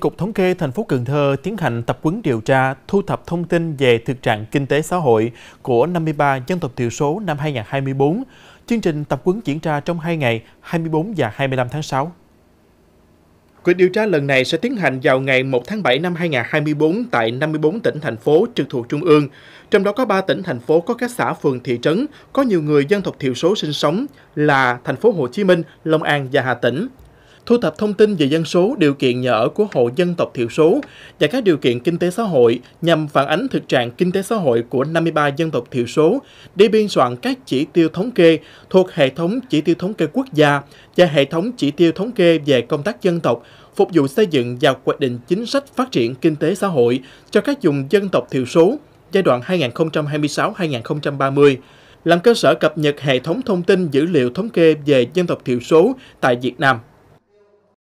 Cục Thống kê thành phố Cần Thơ tiến hành tập quấn điều tra, thu thập thông tin về thực trạng kinh tế xã hội của 53 dân tộc thiểu số năm 2024. Chương trình tập quấn diễn ra trong 2 ngày 24 và 25 tháng 6. Cuộc điều tra lần này sẽ tiến hành vào ngày 1 tháng 7 năm 2024 tại 54 tỉnh thành phố trực thuộc Trung ương. Trong đó có 3 tỉnh thành phố có các xã phường thị trấn có nhiều người dân tộc thiểu số sinh sống là thành phố Hồ Chí Minh, Long An và Hà Tĩnh thu thập thông tin về dân số, điều kiện nhà ở của hộ dân tộc thiểu số và các điều kiện kinh tế xã hội nhằm phản ánh thực trạng kinh tế xã hội của 53 dân tộc thiểu số để biên soạn các chỉ tiêu thống kê thuộc hệ thống chỉ tiêu thống kê quốc gia và hệ thống chỉ tiêu thống kê về công tác dân tộc phục vụ xây dựng và hoạch định chính sách phát triển kinh tế xã hội cho các vùng dân tộc thiểu số giai đoạn 2026-2030 làm cơ sở cập nhật hệ thống thông tin dữ liệu thống kê về dân tộc thiểu số tại Việt Nam.